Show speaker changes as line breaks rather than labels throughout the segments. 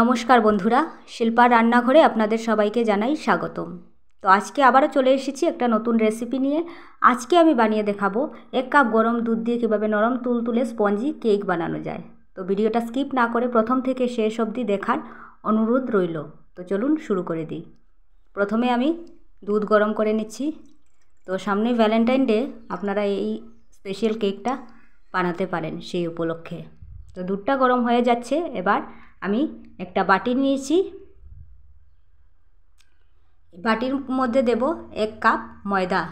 নমস্কার বন্ধুরা শিল্পার রান্নাঘরে আপনাদের সবাইকে জানাই স্বাগতম তো আজকে আবারও চলে এসেছি একটা নতুন রেসিপি নিয়ে আজকে আমি বানিয়ে দেখাবো এক কাপ গরম দুধ দিয়ে কীভাবে নরম তুল তুলে স্পঞ্জি কেক বানানো যায় তো ভিডিওটা স্কিপ না করে প্রথম থেকে শেষ অবধি দেখার অনুরোধ রইল তো চলুন শুরু করে দিই প্রথমে আমি দুধ গরম করে নিচ্ছি তো সামনে ভ্যালেন্টাইন ডে আপনারা এই স্পেশাল কেকটা বানাতে পারেন সেই উপলক্ষে তো দুধটা গরম হয়ে যাচ্ছে এবার আমি একটা বাটি নিয়েছি বাটির মধ্যে দেব এক কাপ ময়দা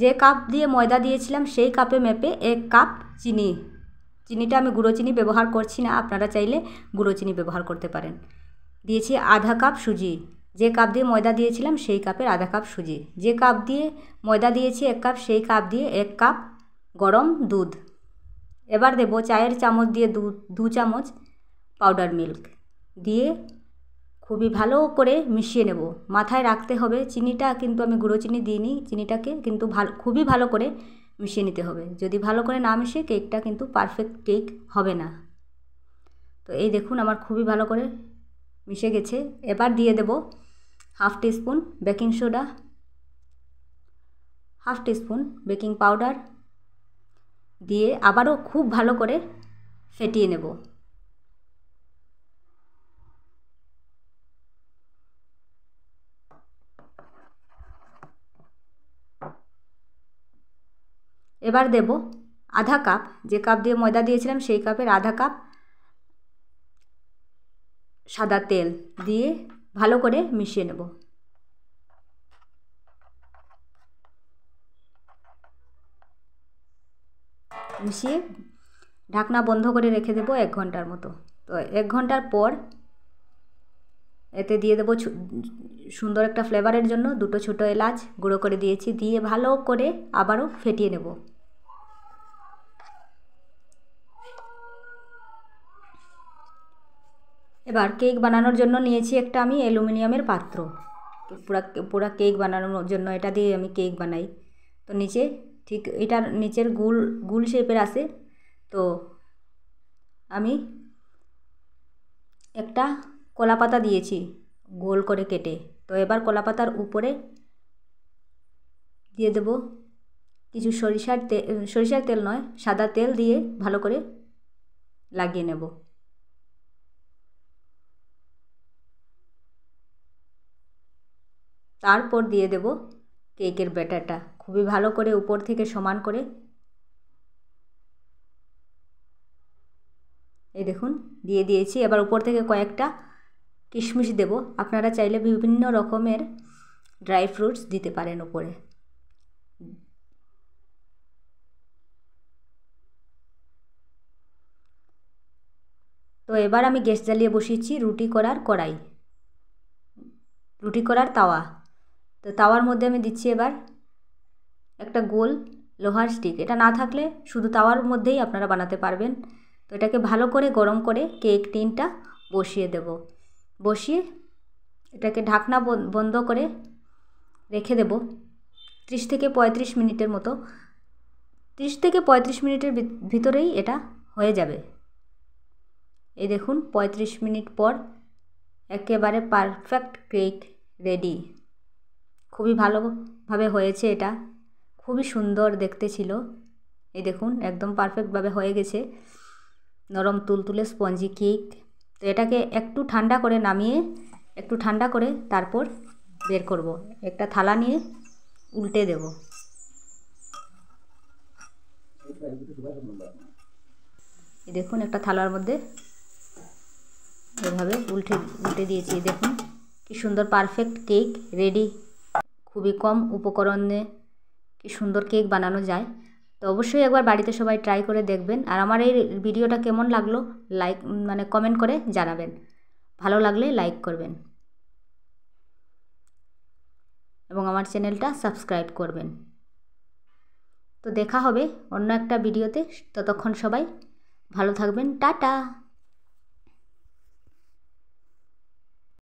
যে কাপ দিয়ে ময়দা দিয়েছিলাম সেই কাপে মেপে এক কাপ চিনি চিনিটা আমি গুঁড়ো চিনি ব্যবহার করছি না আপনারা চাইলে গুঁড়ো চিনি ব্যবহার করতে পারেন দিয়েছি আধা কাপ সুজি যে কাপ দিয়ে ময়দা দিয়েছিলাম সেই কাপের আধা কাপ সুজি যে কাপ দিয়ে ময়দা দিয়েছি এক কাপ সেই কাপ দিয়ে এক কাপ গরম দুধ এবার দেব চায়ের চামচ দিয়ে দু দু চামচ পাউডার মিল্ক দিয়ে খুবই ভালো করে মিশিয়ে নেব মাথায় রাখতে হবে চিনিটা কিন্তু আমি গুঁড়ো চিনি দিইনি চিনিটাকে কিন্তু ভালো খুবই ভালো করে মিশিয়ে নিতে হবে যদি ভালো করে না মিশে কেকটা কিন্তু পারফেক্ট কেক হবে না তো এই দেখুন আমার খুবই ভালো করে মিশে গেছে এবার দিয়ে দেব half teaspoon baking soda half teaspoon baking powder দিয়ে আবারও খুব ভালো করে ফেটিয়ে নেব এবার দেব আধা কাপ যে কাপ দিয়ে ময়দা দিয়েছিলাম সেই কাপের আধা কাপ সাদা তেল দিয়ে ভালো করে মিশিয়ে নেব মিশিয়ে ঢাকনা বন্ধ করে রেখে দেবো এক ঘন্টার মতো তো এক ঘন্টার পর এতে দিয়ে দেবো সুন্দর একটা ফ্লেভারের জন্য দুটো ছোট এলাচ গুঁড়ো করে দিয়েছি দিয়ে ভালো করে আবারও ফেটিয়ে নেব এবার কেক বানানোর জন্য নিয়েছি একটা আমি অ্যালুমিনিয়ামের পাত্র পুরা পুরা কেক বানানোর জন্য এটা দিয়ে আমি কেক বানাই তো নিচে ঠিক এটার নিচের গুল গুল শেপের আছে তো আমি একটা কলা পাতা দিয়েছি গোল করে কেটে তো এবার কলা পাতার উপরে দিয়ে দেব কিছু সরিষার তেল সরিষার তেল নয় সাদা তেল দিয়ে ভালো করে লাগিয়ে নেব তারপর দিয়ে দেব কেকের ব্যাটারটা খুবই ভালো করে উপর থেকে সমান করে এই দেখুন দিয়ে দিয়েছি এবার উপর থেকে কয়েকটা কিশমিশ দেব আপনারা চাইলে বিভিন্ন রকমের ড্রাই ফ্রুটস দিতে পারেন উপরে তো এবার আমি গ্যাস জ্বালিয়ে বসিয়েছি রুটি করার কড়াই রুটি করার তাওয়া তো তাওয়ার মধ্যে আমি দিচ্ছি এবার একটা গোল লোহার স্টিক এটা না থাকলে শুধু তাওয়ার মধ্যেই আপনারা বানাতে পারবেন তো এটাকে ভালো করে গরম করে কেক টিনটা বসিয়ে দেব বসিয়ে এটাকে ঢাকনা বন্ধ করে রেখে দেব ত্রিশ থেকে পঁয়ত্রিশ মিনিটের মতো ত্রিশ থেকে পঁয়ত্রিশ মিনিটের ভিতরেই এটা হয়ে যাবে এই দেখুন পঁয়ত্রিশ মিনিট পর একেবারে পারফেক্ট কেক রেডি খুবই ভালোভাবে হয়েছে এটা খুবই সুন্দর দেখতে ছিল এই দেখুন একদম পারফেক্টভাবে হয়ে গেছে নরম তুলতুলে স্পঞ্জি কেক তো এটাকে একটু ঠান্ডা করে নামিয়ে একটু ঠান্ডা করে তারপর বের করব একটা থালা নিয়ে উল্টে দেব দেখুন একটা থালার মধ্যে এভাবে উল্টে উল্টে দিয়েছি দেখুন কি সুন্দর পারফেক্ট কেক রেডি খুবই কম উপকরণে কি সুন্দর কেক বানানো যায় তো অবশ্যই একবার বাড়িতে সবাই ট্রাই করে দেখবেন আর আমার এই ভিডিওটা কেমন লাগলো লাইক মানে কমেন্ট করে জানাবেন ভালো লাগলে লাইক করবেন এবং আমার চ্যানেলটা সাবস্ক্রাইব করবেন তো দেখা হবে অন্য একটা ভিডিওতে ততক্ষণ সবাই ভালো থাকবেন টাটা